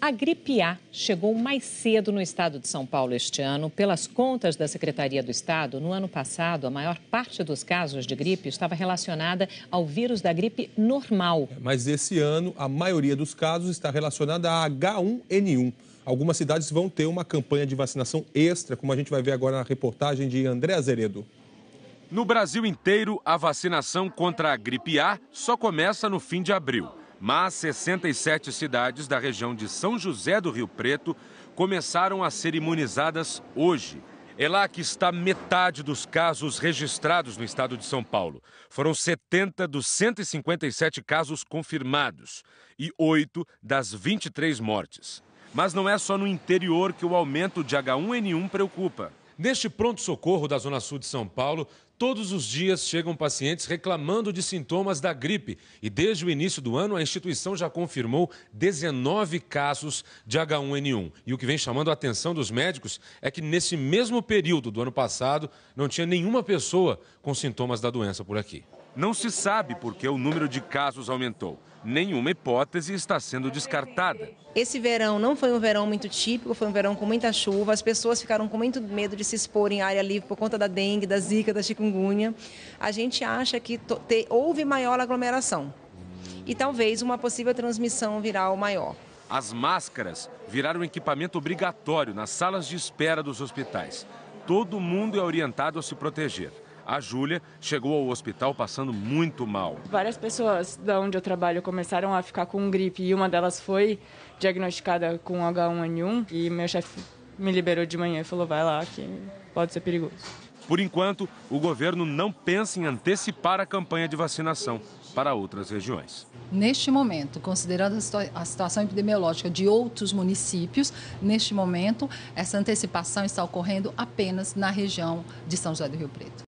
A gripe A chegou mais cedo no estado de São Paulo este ano. Pelas contas da Secretaria do Estado, no ano passado, a maior parte dos casos de gripe estava relacionada ao vírus da gripe normal. Mas esse ano, a maioria dos casos está relacionada a H1N1. Algumas cidades vão ter uma campanha de vacinação extra, como a gente vai ver agora na reportagem de André Azeredo. No Brasil inteiro, a vacinação contra a gripe A só começa no fim de abril mas 67 cidades da região de São José do Rio Preto começaram a ser imunizadas hoje. É lá que está metade dos casos registrados no estado de São Paulo. Foram 70 dos 157 casos confirmados e 8 das 23 mortes. Mas não é só no interior que o aumento de H1N1 preocupa. Neste pronto-socorro da Zona Sul de São Paulo, todos os dias chegam pacientes reclamando de sintomas da gripe. E desde o início do ano, a instituição já confirmou 19 casos de H1N1. E o que vem chamando a atenção dos médicos é que nesse mesmo período do ano passado, não tinha nenhuma pessoa com sintomas da doença por aqui. Não se sabe por que o número de casos aumentou. Nenhuma hipótese está sendo descartada. Esse verão não foi um verão muito típico, foi um verão com muita chuva. As pessoas ficaram com muito medo de se expor em área livre por conta da dengue, da zika, da chikungunya. A gente acha que houve maior aglomeração e talvez uma possível transmissão viral maior. As máscaras viraram equipamento obrigatório nas salas de espera dos hospitais. Todo mundo é orientado a se proteger. A Júlia chegou ao hospital passando muito mal. Várias pessoas da onde eu trabalho começaram a ficar com gripe e uma delas foi diagnosticada com H1N1 e meu chefe me liberou de manhã e falou: vai lá que pode ser perigoso. Por enquanto, o governo não pensa em antecipar a campanha de vacinação para outras regiões. Neste momento, considerando a, a situação epidemiológica de outros municípios, neste momento, essa antecipação está ocorrendo apenas na região de São José do Rio Preto.